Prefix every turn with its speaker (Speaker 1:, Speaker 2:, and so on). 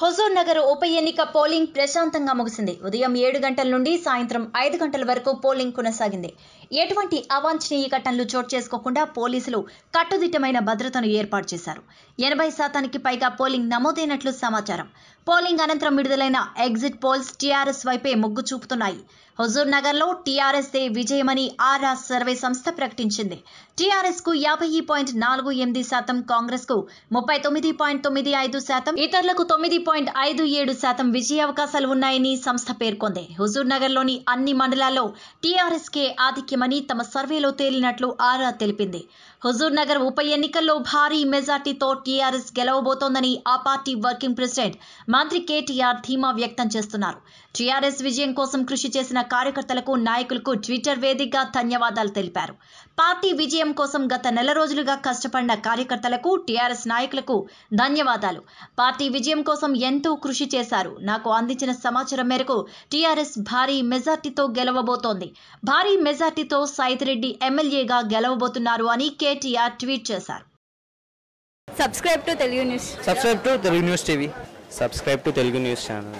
Speaker 1: హుజూర్ నగర్ ఉప ఎన్నిక పోలింగ్ ప్రశాంతంగా ముగిసింది ఉదయం ఏడు గంటల నుండి సాయంత్రం ఐదు గంటల వరకు పోలింగ్ కొనసాగింది ఎటువంటి అవాంఛనీయ ఘటనలు చోటు చేసుకోకుండా పోలీసులు కట్టుదిట్టమైన భద్రతను ఏర్పాటు చేశారు ఎనభై శాతానికి పైగా పోలింగ్ నమోదైనట్లు సమాచారం పోలింగ్ అనంతరం విడుదలైన ఎగ్జిట్ పోల్స్ టీఆర్ఎస్ వైపే మొగ్గు చూపుతున్నాయి హుజూర్ నగర్లో టీఆర్ఎస్దే విజయమని ఆర్ఆర్ సర్వే సంస్థ ప్రకటించింది కు యాభై పాయింట్ నాలుగు ఎనిమిది శాతం కాంగ్రెస్ కు ముప్పై తొమ్మిది పాయింట్ తొమ్మిది ఐదు శాతం ఇతరులకు తొమ్మిది పాయింట్ ఐదు ఏడు శాతం విజయ అవకాశాలు ఉన్నాయని సంస్థ పేర్కొంది హుజూర్ నగర్లోని అన్ని మండలాల్లో టీఆర్ఎస్ కే ఆధిక్యమని తమ సర్వేలో తేలినట్లు ఆర్ఆర్ తెలిపింది హుజూర్ నగర్ ఉప ఎన్నికల్లో భారీ మెజార్టీతో టీఆర్ఎస్ గెలవబోతోందని ఆ పార్టీ వర్కింగ్ ప్రెసిడెంట్ మంత్రి కేటీఆర్ ధీమా వ్యక్తం చేస్తున్నారు టీఆర్ఎస్ విజయం కోసం కృషి చేసిన కార్యకర్తలకు నాయకులకు ట్విట్టర్ వేదికగా ధన్యవాదాలు తెలిపారు పార్టీ విజయం కోసం గత నెల రోజులుగా కష్టపడిన కార్యకర్తలకు టీఆర్ఎస్ నాయకులకు ధన్యవాదాలు పార్టీ విజయం కోసం ఎంతో కృషి చేశారు నాకు అందించిన సమాచారం మేరకు టీఆర్ఎస్ భారీ మెజార్టీతో గెలవబోతోంది భారీ మెజార్టీతో సైతిరెడ్డి ఎమ్మెల్యేగా గెలవబోతున్నారు అని కేటీఆర్ ట్వీట్ చేశారు subscribe to Telugu news subscribe to Telugu news TV subscribe to Telugu news channel